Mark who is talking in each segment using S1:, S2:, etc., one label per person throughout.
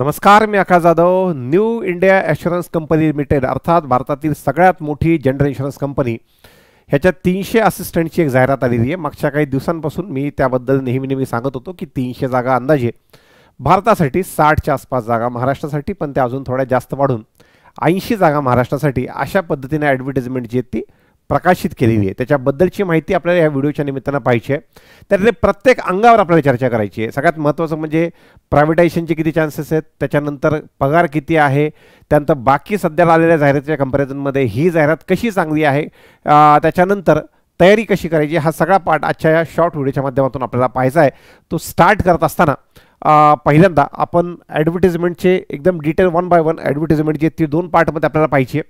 S1: नमस्कार मी Akash Jadhav New India Assurance Company Limited अर्थात भारतातील सगळ्यात मोठी जनरल इन्शुरन्स कंपनी ह्याच्या तीनशे असिस्टंटची एक जाहिरात आलेली आहे मागच्या काही दिवसांपासून मी त्याबद्दल नेहमी नेहमी सांगत होतो की तीनशे जागा अंदाजे भारतासाठी साठच्या आसपास जागा महाराष्ट्रासाठी पण त्या अजून थोड्या जास्त वाढून ऐंशी जागा महाराष्ट्रासाठी अशा पद्धतीने ॲडव्हर्टिजमेंट जी आहेत ती प्रकाशित केलेली आहे त्याच्याबद्दलची माहिती आपल्याला या व्हिडिओच्या निमित्तानं पाहिजे आहे त्यातले प्रत्येक अंगावर आपल्याला चर्चा करायची आहे सगळ्यात महत्त्वाचं म्हणजे प्रायव्हेटायझेशनचे किती चान्सेस आहेत त्याच्यानंतर पगार किती आहे त्यानंतर बाकी सध्याला आलेल्या जाहिरातीच्या कंपॅरिझनमध्ये ही जाहिरात कशी चांगली आहे त्याच्यानंतर तयारी कशी करायची हा सगळा पार्ट आजच्या या शॉर्ट व्हिडिओच्या माध्यमातून आपल्याला पाहायचा आहे तो स्टार्ट करत असताना पहिल्यांदा आपण ॲडव्हर्टिजमेंटचे एकदम डिटेल वन बाय वन ॲडव्हर्टिजमेंटची ती दोन पार्टमध्ये आपल्याला पाहिजे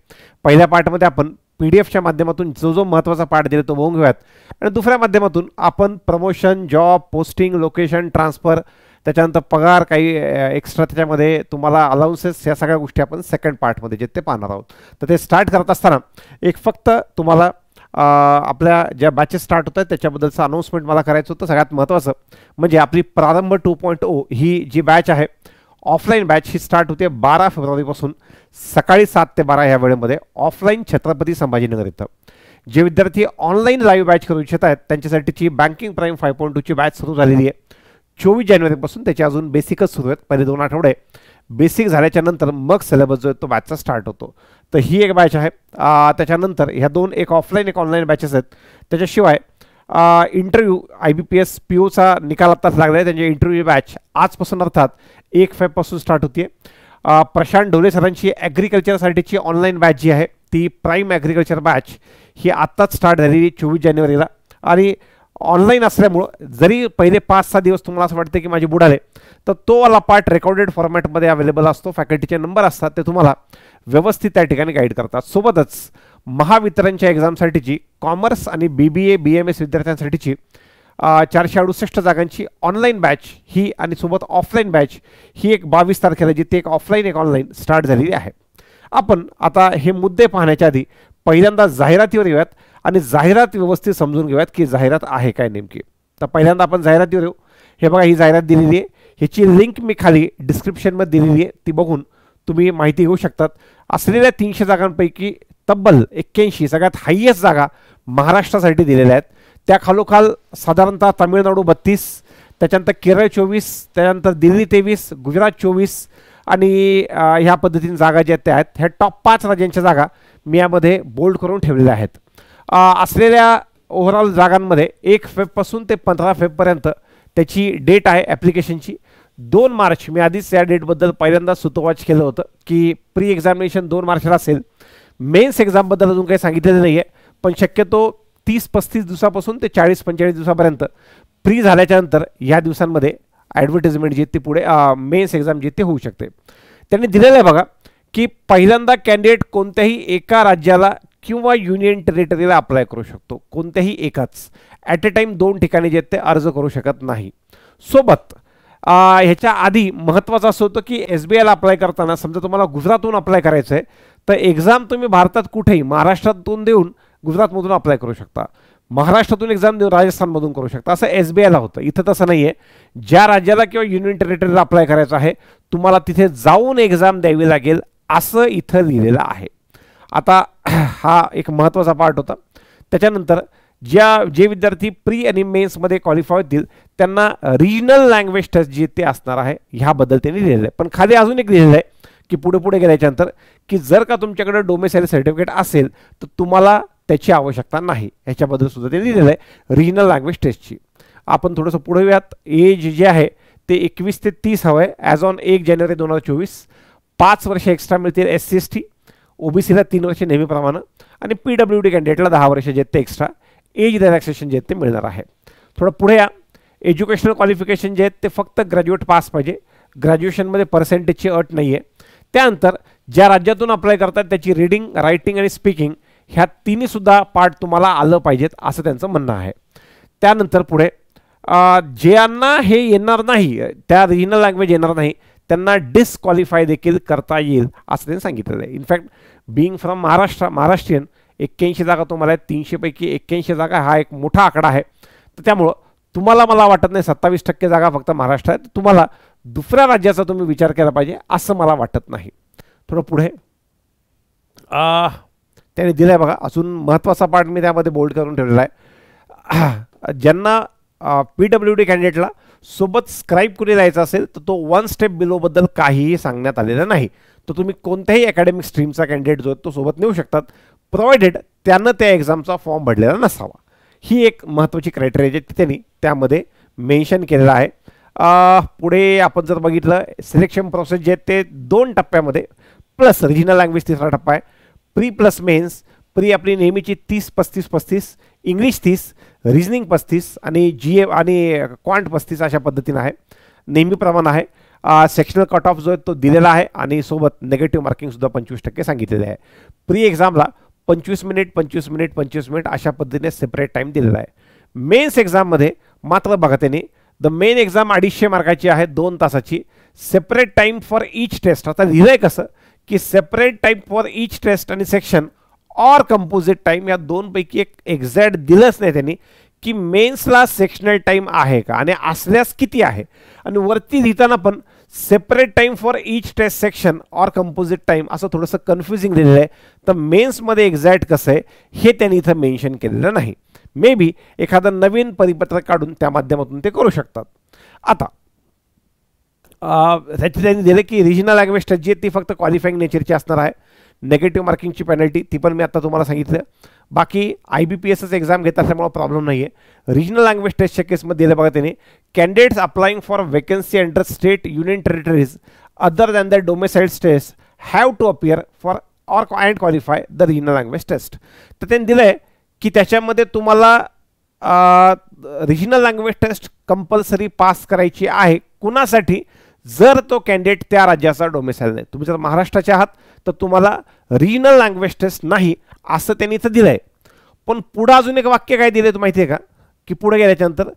S1: पहिल्या पार्टमध्ये आपण पी डी एफच्या माध्यमातून जो जो महत्त्वाचा पाठ दिला तो होऊन घेऊयात आणि दुसऱ्या माध्यमातून आपण promotion job posting location transfer त्याच्यानंतर पगार काही एक्स्ट्रा त्याच्यामध्ये तुम्हाला अलाउन्सेस या सगळ्या गोष्टी आपण सेकंड पार्टमध्ये जे ते पाहणार आहोत तर ते स्टार्ट करत असताना एक फक्त तुम्हाला आपल्या ज्या बॅचेस स्टार्ट होत आहेत त्याच्याबद्दलचं अनाउन्समेंट मला करायचं होतं सगळ्यात महत्त्वाचं म्हणजे आपली प्रारंभ टू पॉईंट ओ ही जी बॅच आहे ऑफलाईन बॅच ही स्टार्ट होते बारा फेब्रुवारीपासून सकाळी सात ते बारा ह्या वेळेमध्ये ऑफलाईन छत्रपती संभाजीनगर इथं जे विद्यार्थी ऑनलाईन लाईव्ह बॅच करू इच्छित आहेत त्यांच्यासाठीची बँकिंग प्राईम फाय पॉईंट टूची बॅच सुरू झालेली आहे चोवीस जानेवारीपासून त्याचे अजून बेसिकच सुरू आहेत पहिले दोन आठवडे बेसिक झाल्याच्यानंतर मग सिलेबस जो आहे तो बॅचचा स्टार्ट होतो तर ही एक बॅच आहे त्याच्यानंतर ह्या दोन एक ऑफलाईन एक ऑनलाईन बॅचेस आहेत त्याच्याशिवाय interview I B P S P ओचा निकाल आत्ताच लागला आहे त्यांची इंटरव्ह्यू बॅच आजपासून अर्थात एक फेबपासून स्टार्ट होते प्रशांत ढोले सरांची ॲग्रिकल्चरसाठीची ऑनलाईन बॅच जी आहे ती प्राईम ॲग्रिकल्चर बॅच ही आत्ताच स्टार्ट झालेली चोवीस जानेवारीला आणि ऑनलाईन असल्यामुळं जरी पहिले पाच सहा दिवस तुम्हाला असं वाटतं की माझे बुडाले तर तो वाला पार्ट रेकॉर्डेड फॉर्मॅटमध्ये अवेलेबल असतो फॅकल्टीचे नंबर असतात ते तुम्हाला व्यवस्थित त्या ठिकाणी गाईड करतात सोबतच महावितरणच्या एक्झामसाठीची कॉमर्स आणि बी बी ए बी एम एस विद्यार्थ्यांसाठीची चारशे अडुसष्ट जागांची ऑनलाईन बॅच ही आणि सोबत ऑफलाईन बॅच ही एक बावीस तारखेला जी ते एक ऑफलाईन एक ऑनलाईन स्टार्ट झालेली आहे आपण आता हे मुद्दे पाहण्याच्या आधी पहिल्यांदा जाहिरातीवर येऊयात आणि जाहिरात व्यवस्थित समजून घेऊयात की जाहिरात आहे काय नेमकी तर पहिल्यांदा आपण जाहिरातीवर येऊ हे बघा ही जाहिरात दिलेली आहे ह्याची लिंक मी खाली डिस्क्रिप्शनमध्ये दिलेली आहे ती बघून तुम्ही माहिती घेऊ शकतात असलेल्या तीनशे जागांपैकी तब्बल एक्क्याऐंशी सगळ्यात हायेस्ट जागा महाराष्ट्रासाठी दिलेल्या आहेत त्या खालोखाल साधारणतः तामिळनाडू बत्तीस त्याच्यानंतर केरळ चोवीस त्याच्यानंतर दिल्ली तेवीस गुजरात चोवीस आणि ह्या पद्धतीने जागा ज्या त्या आहेत ह्या टॉप पाच राज्यांच्या जागा मी यामध्ये बोल्ड करून ठेवलेल्या आहेत असलेल्या ओव्हरऑल जागांमध्ये एक फेबपासून ते पंधरा फेबपर्यंत त्याची डेट आहे ॲप्लिकेशनची दोन मार्च मी आधीच या डेटबद्दल पहिल्यांदा सुतोवाच केलं होतं की प्री एक्झामिनेशन दोन मार्चला असेल मेन्स एक्झामबद्दल अजून काही सांगितलेलं नाही आहे पण शक्यतो तीस पस्तीस दिवसापासून ते चाळीस पंचेचाळीस दिवसापर्यंत प्री झाल्याच्यानंतर या दिवसांमध्ये ॲडव्हर्टिजमेंट जी ते पुढे मेन्स एक्झाम जी ते होऊ शकते त्यांनी दिलेलं आहे बघा की पहिल्यांदा कॅन्डिडेट कोणत्याही एका राज्याला किंवा युनियन टेरिटरीला अप्लाय करू शकतो कोणत्याही एकाच ॲट अ टाईम दोन ठिकाणी जे ते अर्ज करू शकत नाही सोबत ह्याच्या आधी महत्त्वाचं असं होतं की एस बी आयला अप्लाय करताना समजा तुम्हाला गुजरातहून अप्लाय करायचं आहे तर एक्झाम तुम्ही भारतात कुठेही महाराष्ट्रातून देऊन गुजरातमधून अप्लाय करू शकता महाराष्ट्रातून एक्झाम देऊन राजस्थानमधून करू शकता असं एस बी आयला होतं इथं तसं नाही आहे ज्या राज्याला किंवा युनियन टेरिटरीला अप्लाय करायचं आहे तुम्हाला तिथे जाऊन एक्झाम द्यावी लागेल असं इथं लिहिलेलं आहे आता हा एक महत्त्वाचा पार्ट होता त्याच्यानंतर ज्या जे विद्यार्थी प्री आणि मेन्समध्ये क्वालिफाय होतील त्यांना रिजनल लँग्वेज टेस्ट जी ते असणार आहे ह्याबद्दल त्यांनी लिहिलेलं आहे पण खाली अजून एक लिहिलेलं आहे की पुढे पुढे गेल्याच्यानंतर की जर का तुमच्याकडे डोमेसाईल सर्टिफिकेट असेल तर तुम्हाला त्याची आवश्यकता नाही ह्याच्याबद्दल सुद्धा ते दिलेलं आहे रिजनल लँग्वेज टेस्टची आपण थोडंसं पुढे येऊयात एज जे आहे ते एकवीस ते तीस हवं आहे ॲज ऑन एक जानेवारी दोन हजार चोवीस पाच वर्ष एक्स्ट्रा मिळतील एस सी एस टी सीला तीन वर्ष नेहमीप्रमाणे आणि पी डब्ल्यू डी कॅन्डिडेटला दहा वर्ष जे ते एक्स्ट्रा एज रिलॅक्सेशन जे ते मिळणार आहे थोडं पुढे या एज्युकेशनल क्वालिफिकेशन जे आहेत ते फक्त ग्रॅज्युएट पास पाहिजे ग्रॅज्युएशनमध्ये पर्सेंटेजची अट नाही आहे त्यानंतर ज्या राज्यातून अप्लाय करतात त्याची रिडिंग रायटिंग आणि स्पीकिंग ह्या तिन्हीसुद्धा पार्ट तुम्हाला आलं पाहिजेत असं त्यांचं म्हणणं आहे त्यानंतर पुढे ज्यांना हे येणार नाही त्या रिजनल लँग्वेज येणार नाही त्यांना डिस्क्वालिफाय देखील करता येईल असं त्यांनी सांगितलेलं आहे in fact being from Maharashtra Maharashtrian एक्क्याऐंशी जागा तुम्हाला आहे तीनशेपैकी एक्क्याऐंशी जागा हा एक मोठा आकडा आहे तर त्यामुळं तुम्हाला मला वाटत नाही सत्तावीस टक्के जागा फक्त महाराष्ट्रात तुम्हाला दुसऱ्या राज्याचा तुम्ही विचार केला पाहिजे असं मला वाटत नाही थोडं पुढे त्याने दिलं आहे बघा अजून महत्त्वाचा पार्ट मी त्यामध्ये बोल्ड करून ठेवलेला आहे ज्यांना पी डब्ल्यू डी कॅन्डिडेटला सोबत स्क्राईब कुठे जायचा असेल तर तो वन स्टेप बिलोबद्दल काहीही सांगण्यात आलेला नाही तर तुम्ही कोणत्याही अकॅडमिक स्ट्रीमचा कॅन्डिडेट जो आहे तो सोबत नेऊ शकतात प्रोव्हायडेड त्यानं त्या एक्झामचा फॉर्म भरलेला नसावा ही एक महत्त्वाची क्रायटेरिया जे त्यांनी त्यामध्ये मेन्शन केलेला आहे पुढे आपण जर बघितलं सिलेक्शन प्रोसेस जे ते दोन टप्प्यामध्ये प्लस रिजनल लँग्वेज तिसरा टप्पा आहे प्री प्लस मेन्स प्री आपली नेहमीची तीस पस्तीस पस्तीस इंग्लिश तीस रिजनिंग पस्तीस आणि जी ए आणि क्वांट पस्तीस अशा पद्धतीनं आहे नेहमीप्रमाणे आहे सेक्शनल कट ऑफ जो आहे तो दिलेला आहे आणि सोबत नेगेटिव्ह मार्किंगसुद्धा पंचवीस टक्के सांगितलेले आहे प्री एक्झामला पंचवीस मिनिट पंचवीस मिनिट पंचवीस मिनिट अशा पद्धतीने सेपरेट टाईम दिलेला आहे मेन्स एक्झाममध्ये मात्र बघा त्यांनी द मेन एक्झाम अडीचशे मार्काची आहे दोन तासाची separate time for each test आता लिहिलं आहे कसं की separate time for each test आणि सेक्शन ऑर कंपोजिट टाईम या दोनपैकी एक एक्झॅक्ट दिलंच नाही त्यांनी की मेन्सला सेक्शनल टाईम आहे का आणि असल्यास किती आहे आणि वरती लिहिताना पण separate time for each test section or composite time असं थोडंसं कन्फ्युजिंग दिलेलं आहे तर मेन्समध्ये एक्झॅक्ट कसं आहे हे त्यांनी इथं मेन्शन केलेलं नाही मे बी एखादं नवीन परिपत्रक काढून त्या माध्यमातून ते करू शकतात आता त्याची त्यांनी दिलं की रिजनल लँग्वेज जी आहे ती फक्त क्वालिफाईंग नेचरची असणार आहे नेगेटिव्ह मार्किंगची पेनल्टी ती पण मी आता तुम्हाला सांगितलं बाकी आय बी पी एसच एक्झाम घेत असल्यामुळे प्रॉब्लेम नाही आहे रिजनल लँग्वेज टेस्टच्या केसमध्ये दिलं बघा त्याने candidates applying for vacancy under state union territories other than the domicile states have to appear for or and qualify the regional language test तर त्यांनी दिलं आहे की त्याच्यामध्ये तुम्हाला regional language test compulsory pass करायची आहे कुणासाठी जर तो कॅन्डिडेट त्या राज्याचा डोमिसाईल नाही तुम्ही जर महाराष्ट्राचे आहात तर तुम्हाला रिजनल लँग्वेज टेस्ट नाही असं त्यांनी इथं दिलं पण पुढं अजून एक वाक्य काय दिलं आहे माहिती आहे का की पुढे गेल्याच्यानंतर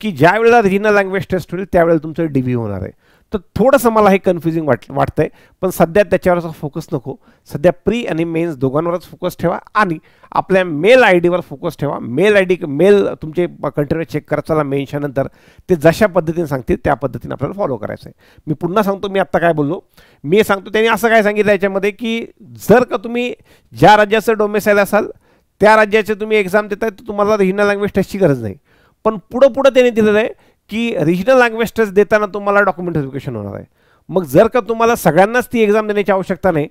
S1: की ज्या वेळेला रिजनल लँग्वेज टेस्ट होईल त्यावेळेला तुमचं डी होणार आहे तर थोडंसं मला हे कन्फ्युजिंग वाट वाटतंय पण सध्या त्याच्यावरचा फोकस नको सध्या प्री आणि मेन्स दोघांवरच फोकस ठेवा आणि आपल्या मेल आय डीवर फोकस ठेवा मेल आय डी मेल तुमचे कंटेनर चेक करा चला नंतर ते जशा पद्धतीने सांगतील त्या पद्धतीने आपल्याला फॉलो करायचं आहे मी पुन्हा सांगतो मी आत्ता काय बोललो मी सांगतो त्यांनी असं काय सांगितलं याच्यामध्ये की जर का तुम्ही ज्या राज्याचं डोमेसाईल असाल त्या राज्याचे तुम्ही एक्झाम आहे तर तुम्हाला हिना लँग्वेज टेस्टची गरज नाही पण पुढं पुढं त्यांनी दिलेलं आहे की रिजनल लँग्वेज टेस्ट देताना तुम्हाला डॉक्युमेंट व्हेरिफिकेशन होणार आहे मग जर का तुम्हाला सगळ्यांनाच ती एक्झाम देण्याची आवश्यकता नाही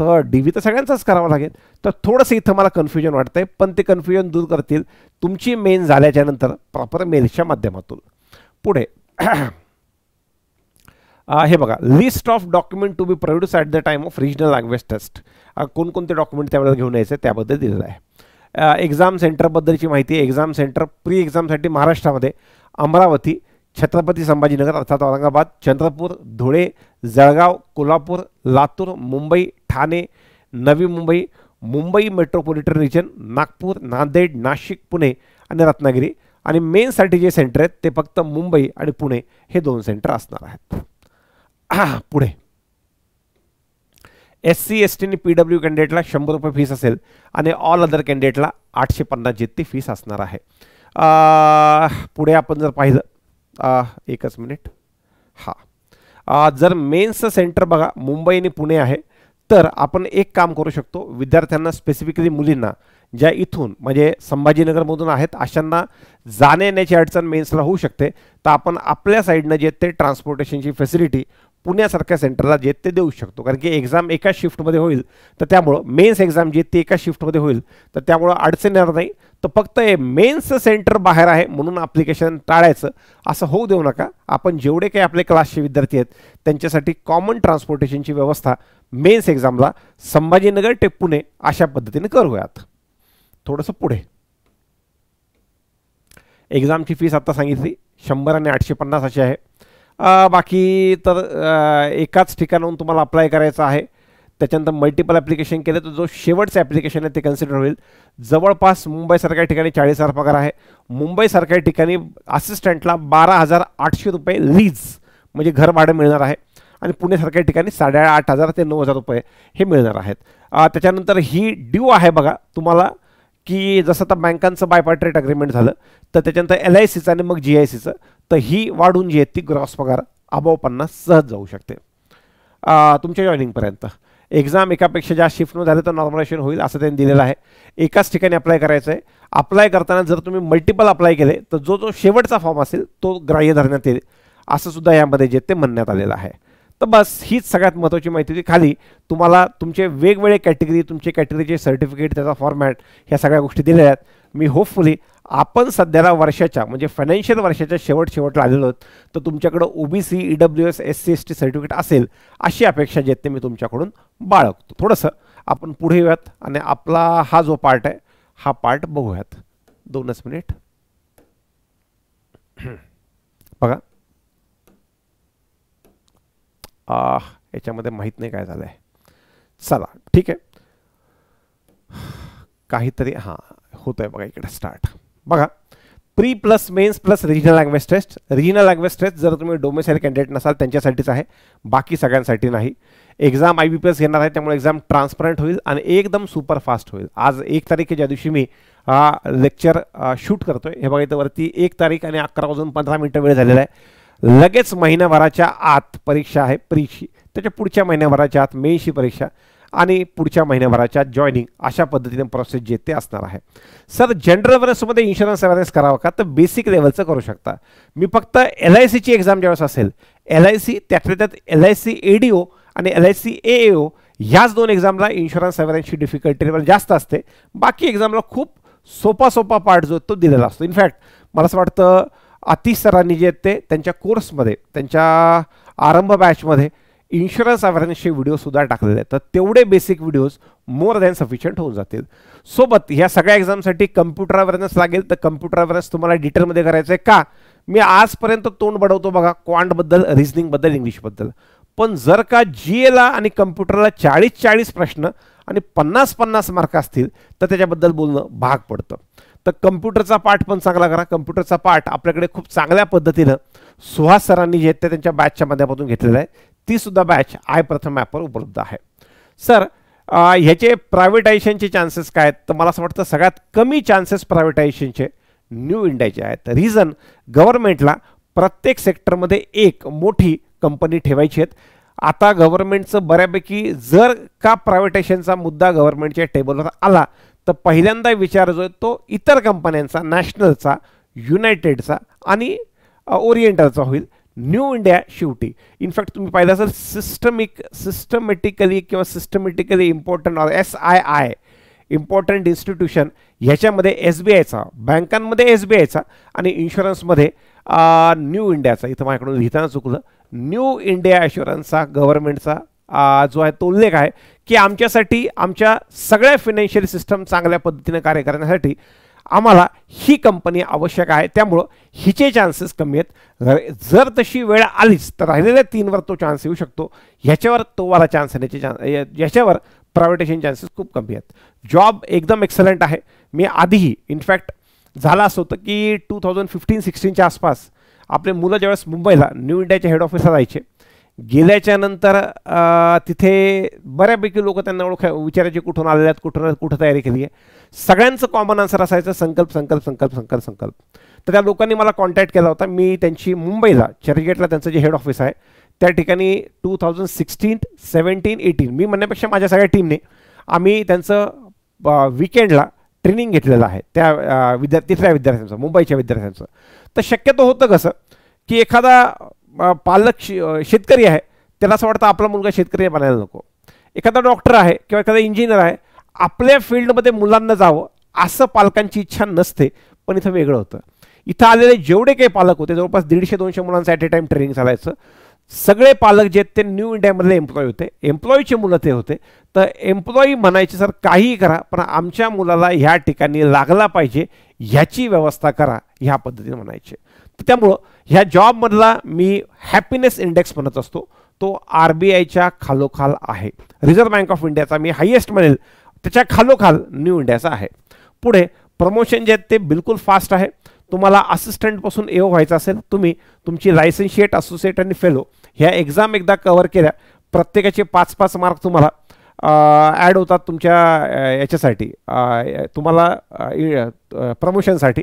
S1: तर डी व्ही तर सगळ्यांचाच करावं लागेल तर थोडंसं इथं मला कन्फ्युजन वाटतंय पण ते कन्फ्युजन दूर करतील तुमची मेन नंतर प्रॉपर मेलच्या माध्यमातून पुढे हे बघा list of document to be produce at the time of regional language test कोणकोणते डॉक्युमेंट त्यावेळेला घेऊन यायचे त्याबद्दल दिलेलं आहे एक्झाम सेंटरबद्दलची माहिती एक्झाम सेंटर प्री एक्झामसाठी महाराष्ट्रामध्ये अमरावती छत्रपती संभाजीनगर अर्थात औरंगाबाद चंद्रपूर धुळे जळगाव कोल्हापूर लातूर मुंबई ठाणे नवी मुंबई मुंबई मेट्रोपॉलिटन रिजन नागपूर नांदेड नाशिक पुणे आणि रत्नागिरी आणि मेनसाठी जे सेंटर आहेत ते फक्त मुंबई आणि पुणे हे दोन सेंटर असणार आहेत पुढे एस सी एस टीने पी डब्ल्यू कॅन्डिडेटला शंभर रुपये फीस असेल आणि ऑल अदर कॅन्डिडेटला आठशे पन्नास जितकी फीस असणार आहे पुढे आपण जर पाहिलं एकच मिनिट हां जर मेन्सचं सेंटर बघा मुंबई आणि पुणे आहे तर आपण एक काम करू शकतो विद्यार्थ्यांना स्पेसिफिकली मुलींना ज्या इथून म्हणजे संभाजीनगरमधून आहेत अशांना जाण्या येण्याची अडचण मेन्सला होऊ शकते तर आपण आपल्या साईडनं जे ते ट्रान्सपोर्टेशनची फॅसिलिटी पुण्यासारख्या सेंटरला जे ते देऊ शकतो कारण की एक्झाम एकाच शिफ्टमध्ये होईल तर त्यामुळं मेन्स एक्झाम जे ते एका शिफ्टमध्ये होईल तर त्यामुळं अडचण येणार नाही तर फक्त हे मेन्स सेंटर बाहेर आहे म्हणून ॲप्लिकेशन टाळायचं असं होऊ देऊ नका आपण जेवढे काही आपले क्लासचे विद्यार्थी आहेत त्यांच्यासाठी कॉमन ट्रान्सपोर्टेशनची व्यवस्था मेन्स एक्झामला संभाजीनगर ते पुणे अशा पद्धतीने करूयात थोडंसं पुढे एक्झामची फीस आत्ता सांगितली शंभर आणि आठशे पन्नास अशी आहे बाकी तर एकाच ठिकाणाहून तुम्हाला अप्लाय करायचं आहे त्याच्यानंतर मल्टिपल ॲप्लिकेशन केलं तर जो शेवटचं ॲप्लिकेशन आहे ते कन्सिडर होईल जवळपास मुंबईसारख्या ठिकाणी चाळीस हजार पगार आहे मुंबईसारख्या ठिकाणी असिस्टंटला बारा हजार आठशे रुपये लीज म्हणजे घर भाडं मिळणार आहे आणि पुणेसारख्या ठिकाणी साडेआठ हजार ते नऊ हजार रुपये हे मिळणार आहेत त्याच्यानंतर ही ड्यू आहे बघा तुम्हाला की जसं आता बँकांचं बायपार्ट्रेट अग्रीमेंट झालं तर त्याच्यानंतर एल आय सीचं आणि मग जी आय सीचं तर ही वाढून जी आहे ती ग्रॉस पगार अभाव पन्नास सहज जाऊ शकते तुमच्या जॉईनिंगपर्यंत एक्झाम एकापेक्षा जास्त शिफ्ट झाले तर नॉर्मलायझेशन होईल असं त्यांनी दिलेलं आहे एकाच ठिकाणी अप्लाय करायचं आहे अप्लाय करताना जर तुम्ही मल्टिपल अप्लाय केले तर जो जो शेवटचा फॉर्म असेल तो ग्राह्य धरण्यात येईल असं सुद्धा यामध्ये जे ते म्हणण्यात आलेलं आहे तर बस हीच सगळ्यात महत्त्वाची माहिती होती खाली तुम्हाला तुमचे वेगवेगळे कॅटेगरी तुमचे कॅटेगरीचे सर्टिफिकेट त्याचा फॉर्मॅट ह्या सगळ्या गोष्टी दिलेल्या आहेत मी होपफुली आपण सध्याला वर्षाच्या म्हणजे फायनान्शियल वर्षाच्या शेवट शेवटला आलेलो तर तुमच्याकडं O B C E W S S C S T certificate असेल अशी अपेक्षा जे ते मी तुमच्याकडून बाळगतो थोडंसं आपण पुढे येऊयात आणि आपला हा जो पार्ट आहे हा पार्ट बघूयात दोनच मिनिट बघा याच्यामध्ये माहीत नाही काय झालं आहे चला ठीक आहे काहीतरी हां होतं आहे बघा इकडे स्टार्ट बघा pre plus mains plus regional language test regional language test जर तुम्ही डोमेसाईल कॅन्डिडेट नसाल त्यांच्यासाठीच आहे बाकी सगळ्यांसाठी नाही exam I B P S घेणार आहे त्यामुळे एक्झाम ट्रान्सपरंट होईल आणि एकदम सुपर फास्ट होईल आज एक तारीखेच्या दिवशी मी हा लेक्चर शूट करतोय हे बघा इथं वरती एक तारीख आणि अकरा वाजून पंधरा मिनटं वेळ झालेला आहे लगेच महिन्याभराच्या आत परीक्षा आहे प्रीची त्याच्या पुढच्या महिन्याभराच्या आत मेची परीक्षा आणि पुढच्या महिन्याभराच्या जॉईनिंग अशा पद्धतीने प्रोसेस जे ते असणार आहे सर जनरल अवेअरनेसमध्ये इन्शुरन्स अवेअरनेस करावा का तर बेसिक लेवलचं करू शकता मी फक्त एल आय सीची एक्झाम ज्यावेळेस असेल एल आय सी त्यातल्या त्यात L I C A D O आणि L I C A A O ह्याच दोन एक्झामला इन्शुरन्स अवेअरनेसची डिफिकल्टी लेवल जास्त असते बाकी एक्झामला खूप सोपा सोपा पार्ट जो तो दिलेला असतो इनफॅक्ट मला असं वाटतं अतिसरांनी सरांनी जे ते त्यांच्या कोर्समध्ये त्यांच्या आरंभ बॅचमध्ये इन्शुरन्स अवेअरनेसचे व्हिडिओसुद्धा टाकलेले आहेत तर तेवढे basic videos more than sufficient होऊन जातील सोबत ह्या सगळ्या एक्झामसाठी कम्प्युटर अवेअरनेस लागेल तर कम्प्युटर अवेअरनेस तुम्हाला डिटेलमध्ये करायचं आहे का मी आजपर्यंत तोंड बडवतो बघा क्वांटबद्दल रिजनिंगबद्दल इंग्लिशबद्दल पण जर का जी एला आणि कम्प्युटरला चाळीस चाळीस प्रश्न आणि पन्नास पन्नास मार्क असतील तर त्याच्याबद्दल बोलणं भाग पडतं तर कम्प्युटरचा पाठ पण चांगला करा कम्प्युटरचा पाठ आपल्याकडे खूप चांगल्या पद्धतीनं सुहास सरांनी जे ते त्यांच्या बॅचच्या माध्यमातून घेतलेला आहे तीसुद्धा बॅच आय प्रथम ॲपवर उपलब्ध आहे सर ह्याचे प्रायव्हेटायझेशनचे चान्सेस काय आहेत तर मला असं वाटतं सगळ्यात कमी चान्सेस प्रायव्हेटायझेशनचे न्यू इंडियाचे आहेत रिझन गव्हर्नमेंटला प्रत्येक सेक्टरमध्ये एक मोठी कंपनी ठेवायची आहेत आता गव्हर्नमेंटचं बऱ्यापैकी जर का प्रायव्हेटायझेशनचा मुद्दा गव्हर्नमेंटच्या टेबलवर आला तर पहिल्यांदा विचार जो तो इतर कंपन्यांचा नॅशनलचा युनायटेडचा आणि ओरिएंटलचा होईल न्यू इंडिया शेवटी इनफॅक्ट तुम्ही पाहिलं असेल सिस्टमिक सिस्टमॅटिकली किंवा systematically important or S I I important institution ह्याच्यामध्ये एस बी आयचा बँकांमध्ये एस बी आयचा आणि इन्शुरन्समध्ये न्यू इंडियाचा इथं माझ्याकडून लिहिताना चुकलं न्यू इंडिया इन्शुरन्सचा गव्हर्नमेंटचा जो आहे तो उल्लेख आहे की आमच्यासाठी आमच्या सगळ्या फिनान्शियल सिस्टम चांगल्या पद्धतीने कार्य करण्यासाठी आम्हाला ही कंपनी आवश्यक आहे त्यामुळं हिचे चान्सेस कमी आहेत जर तशी वेळ आलीच तर राहिलेल्या तीनवर तो चान्स येऊ शकतो ह्याच्यावर तो वाला चान्स येण्याचे चान्स याच्यावर प्रायवेटेशन चान्सेस खूप कमी आहेत जॉब एकदम एक्सलंट आहे मी आधीही इनफॅक्ट झालं असं होतं की टू थाउजंड फिफ्टीन सिक्स्टीनच्या आसपास आपले मुलं ज्यावेळेस मुंबईला न्यू इंडियाच्या हेड ऑफिसला जायचे गेल्याच्या नंतर तिथे बऱ्यापैकी लोक त्यांना ओळख विचारायचे कुठून आलेले आहेत कुठून कुठं तयारी केली आहे सगळ्यांचं कॉमन आन्सर असायचं संकल्प संकल्प संकल्प संकल्प संकल्प तर त्या लोकांनी मला कॉन्टॅक्ट केला होता मी त्यांची मुंबईला चर्चगेटला त्यांचं जे हेड ऑफिस आहे त्या ठिकाणी two thousand sixteen seventeen eighteen मी म्हणण्यापेक्षा माझ्या सगळ्या टीमने आम्ही त्यांचं विकेंडला ट्रेनिंग घेतलेलं आहे त्या विद्या तिसऱ्या विद्यार्थ्यांचं मुंबईच्या विद्यार्थ्यांचं तर शक्यतो होतं कसं की एखादा पालक शेतकरी आहे त्याला असं वाटतं आपला मुलगा शेतकरी बनायला नको एखादा डॉक्टर आहे किंवा एखादा इंजिनियर आहे आपल्या फील्डमध्ये मुलांना जावं असं पालकांची इच्छा नसते पण इथं वेगळं होतं इथं आलेले जेवढे काही पालक होते जवळपास दीडशे दोनशे मुलांचं ॲट ए टाइम ट्रेनिंग चालायचं सगळे पालक जे ते न्यू इंडियामधले एम्प्लॉई होते एम्प्लॉईचे मुलं ते होते तर एम्प्लॉई म्हणायचे सर काहीही करा पण आमच्या मुलाला ह्या ठिकाणी लागला पाहिजे ह्याची व्यवस्था करा ह्या पद्धतीने म्हणायचे त्यामुळं ह्या जॉबमधला मी हॅपीनेस इंडेक्स म्हणत असतो तो आर बी आयच्या खालोखाल आहे रिझर्व्ह बँक ऑफ इंडियाचा मी हायेस्ट म्हणेल त्याच्या खालोखाल न्यू इंडियाचा आहे पुढे प्रमोशन जे आहेत ते बिलकुल फास्ट आहे तुम्हाला असिस्टंटपासून एओ व्हायचं असेल तुम्ही तुमची लायसन्शिएट असोसिएट आणि फेलो ह्या एक्झाम एकदा कवर केल्या प्रत्येकाचे पाच पाच मार्क तुम्हाला ॲड होतात तुमच्या याच्यासाठी तुम्हाला प्रमोशनसाठी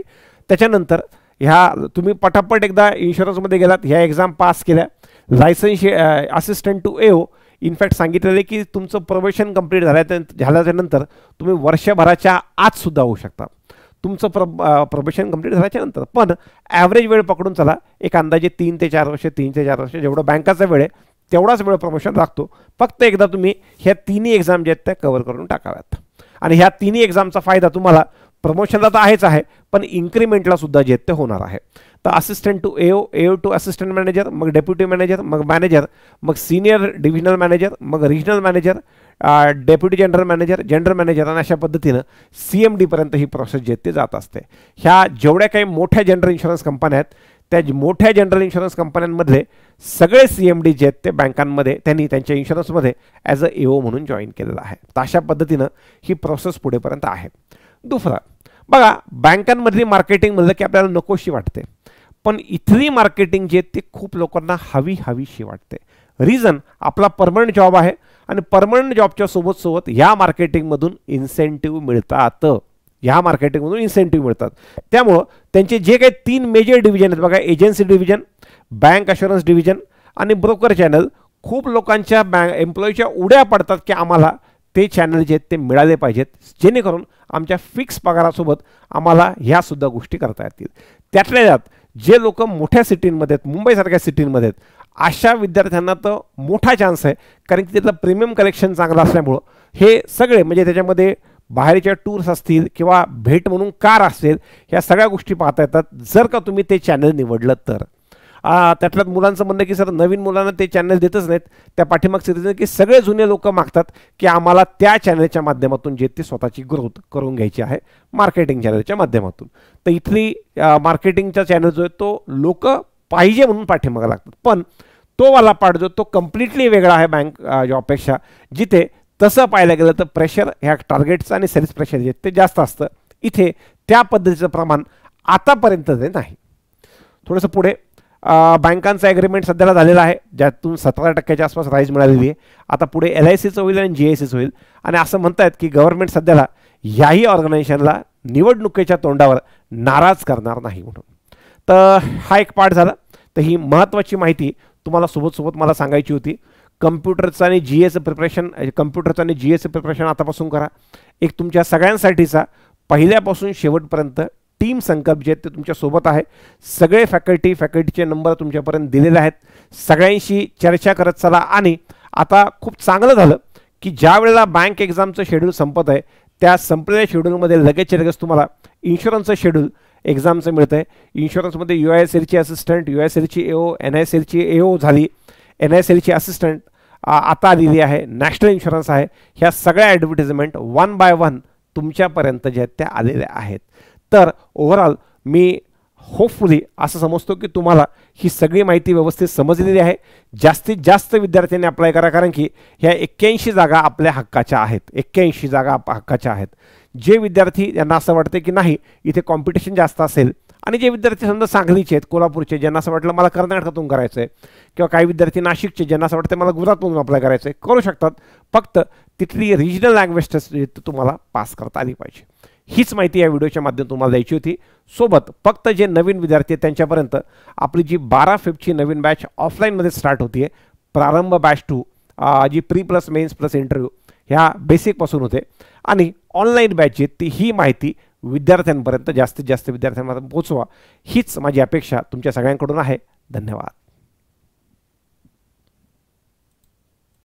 S1: त्याच्यानंतर ह्या तुम्ही पटापट एकदा इन्शुरन्समध्ये गेलात ह्या एक्झाम पास केल्या licence assistant to AO in fact सांगितलेले की तुमचं प्रोमोशन कंप्लीट झाल्या झाल्याच्यानंतर तुम्ही वर्षभराच्या आतसुद्धा होऊ शकता तुमचं प्र प्रमोशन कंप्लीट झाल्याच्यानंतर पण ॲव्हरेज वेळ पकडून चला एक अंदाजे तीन ते चार वर्ष तीन ते चार वर्ष जेवढं बँकाचा वेळ आहे तेवढाच वेळ प्रमोशन लागतो फक्त एकदा तुम्ही ह्या तिन्ही एक्झाम ज्या आहेत त्या कवर करून टाकाव्यात आणि ह्या तिन्ही एक्झामचा फायदा तुम्हाला प्रमोशनला तर आहेच आहे पण इन्क्रीमेंटला सुद्धा जे ते होणार आहे तर assistant to AO AO to assistant manager मग डेप्युटी मॅनेजर मग मॅनेजर मग सिनियर डिव्हिजनल मॅनेजर मग regional manager deputy general manager general manager आणि अशा पद्धतीनं सी एम डीपर्यंत ही प्रोसेस जे ते जात असते ह्या जेवढ्या काही मोठ्या जनरल इन्शुरन्स कंपन्या आहेत त्या मोठ्या जनरल इन्शुरन्स कंपन्यांमधले सगळे सी एम डी जे आहेत ते बँकांमध्ये त्यांनी त्यांच्या इन्शुरन्समध्ये ॲज अ एओ म्हणून जॉईन केलेलं आहे तर अशा पद्धतीनं ही प्रोसेस पुढेपर्यंत आहे दुसरा बघा बँकांमधली मार्केटिंग म्हणलं की आपल्याला नकोशी वाटते पण इथली मार्केटिंग जी आहे ती खूप लोकांना हवी हवीशी वाटते रिझन आपला परमनंट जॉब आहे आणि परमनंट जॉबच्या सोबत सोबत ह्या मार्केटिंगमधून इन्सेंटिव्ह मिळतात ह्या मार्केटिंगमधून इन्सेंटिव्ह मिळतात त्यामुळं त्यांचे जे काही तीन मेजर डिव्हिजन आहेत बघा agency division bank assurance division आणि ब्रोकर चॅनल खूप लोकांच्या बँक एम्प्लॉईच्या उड्या पडतात की आम्हाला ते चॅनल जे आहेत ते मिळाले पाहिजेत जेणेकरून आमच्या फिक्स पगारासोबत आम्हाला ह्यासुद्धा गोष्टी करता येतील त्यातल्या त्यात जे लोक मोठ्या सिटींमध्ये आहेत मुंबईसारख्या सिटींमध्ये आहेत अशा विद्यार्थ्यांना तर मोठा चान्स आहे कारण की त्याचं प्रीमियम कलेक्शन चांगलं असल्यामुळं हे सगळे म्हणजे त्याच्यामध्ये बाहेरच्या टूर्स असतील किंवा भेट म्हणून कार असेल ह्या सगळ्या गोष्टी पाहता येतात जर का तुम्ही ते चॅनल निवडलं तर त्यातल्यात मुलांचं म्हणणं की सर नवीन मुलांना ते चॅनल देतच नाहीत त्या पाठीमागचं सिरीज की सगळे जुने लोक मागतात की आम्हाला त्या चॅनलच्या माध्यमातून जे ते स्वतःची ग्रोथ करून घ्यायची आहे मार्केटिंग चॅनलच्या माध्यमातून तर इथली मार्केटिंगचा चॅनल जो आहे तो लोक पाहिजे म्हणून पाठीमागा लागतात पण तो वाला पाठ जो तो कम्प्लिटली वेगळा आहे बँक जॉबपेक्षा जिथे तसं पाहायला गेलं तर प्रेशर ह्या टार्गेटचं आणि सेल्स प्रेशर जे ते जास्त असतं इथे त्या पद्धतीचं प्रमाण आतापर्यंत ते नाही थोडंसं पुढे बँकांचा ॲग्रीमेंट सध्याला झालेला आहे ज्यातून सतरा टक्क्याच्या आसपास राईज मिळालेली आहे आता पुढे एल आय सीचं होईल आणि जी आय सीचं होईल आणि असं म्हणतायत की गव्हर्नमेंट सध्याला याही ऑर्गनायझेशनला निवडणुकीच्या तोंडावर नाराज करणार नाही म्हणून तर हा एक पाठ झाला तर ही महत्त्वाची माहिती तुम्हाला सोबतसोबत मला सांगायची होती कम्प्युटरचं आणि जी एचं प्रिपरेशन कम्प्युटरचं आणि जी एचं प्रिपरेशन आतापासून करा एक तुमच्या सगळ्यांसाठीचा पहिल्यापासून शेवटपर्यंत टीम संकल्प जे आहेत ते तुमच्यासोबत आहे सगळे फॅकल्टी फॅकल्टीचे नंबर तुमच्यापर्यंत दिलेले आहेत सगळ्यांशी चर्चा करत चला आणि आता खूप चांगलं झालं की ज्या वेळेला बँक एक्झामचं शेड्यूल संपत आहे त्या संपलेल्या शेड्यूलमध्ये लगेच लगेच तुम्हाला इन्शुरन्सचं शेड्यूल एक्झामचं मिळतं आहे इन्शुरन्समध्ये यू आय एस एलची असिस्टंट यू आय एस एलची A O N I S एलची ए ओ झाली एन आय एस एलची असिस्टंट आता आलेली आहे नॅशनल इन्शुरन्स आहे ह्या सगळ्या ॲडव्हर्टिजमेंट वन बाय वन तुमच्यापर्यंत ज्या त्या आलेल्या आहेत तर ओव्हरऑल मी होपफुली असं समजतो की तुम्हाला ही सगळी माहिती व्यवस्थित समजलेली आहे जास्तीत जास्त विद्यार्थ्यांनी अप्लाय करा कारण की ह्या एक्क्याऐंशी जागा आपल्या हक्काच्या आहेत एक्क्याऐंशी जागा हक्काच्या आहेत जे विद्यार्थी यांना असं वाटते की नाही इथे कॉम्पिटिशन जास्त असेल आणि जे विद्यार्थी समजा सांगलीचे आहेत कोल्हापूरचे ज्यांना असं वाटलं मला कर्नाटकातून करायचं आहे किंवा काही विद्यार्थी नाशिकचे ज्यांना असं वाटतं मला गुजरातमधून अप्लाय करायचं आहे करू शकतात फक्त तिथली रिजनल लँग्वेज टेस्ट तुम्हाला पास करता आली पाहिजे हीच माहिती या व्हिडिओच्या माध्यमातून तुम्हाला द्यायची होती सोबत फक्त जे नवीन विद्यार्थी आहेत त्यांच्यापर्यंत आपली जी बारा फिफ्टची नवीन बॅच ऑफलाईनमध्ये स्टार्ट होती Prarambh batch two G pre plus mains plus interview ह्या बेसिकपासून होते आणि ऑनलाईन जी ती ही माहिती विद्यार्थ्यांपर्यंत जास्तीत जास्त विद्यार्थ्यांपर्यंत पोचवा हीच माझी अपेक्षा तुमच्या सगळ्यांकडून आहे धन्यवाद